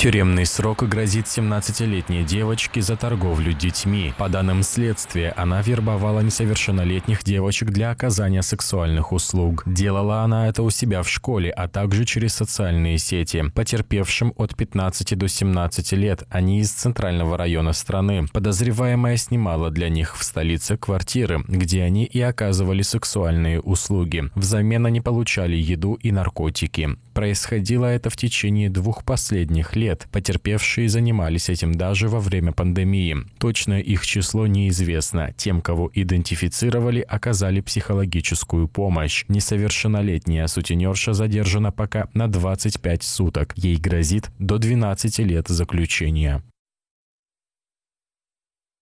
Тюремный срок грозит 17-летней девочке за торговлю детьми. По данным следствия, она вербовала несовершеннолетних девочек для оказания сексуальных услуг. Делала она это у себя в школе, а также через социальные сети. Потерпевшим от 15 до 17 лет, они из центрального района страны. Подозреваемая снимала для них в столице квартиры, где они и оказывали сексуальные услуги. Взамен они получали еду и наркотики. Происходило это в течение двух последних лет лет. Потерпевшие занимались этим даже во время пандемии. Точное их число неизвестно. Тем, кого идентифицировали, оказали психологическую помощь. Несовершеннолетняя сутенерша задержана пока на 25 суток. Ей грозит до 12 лет заключения.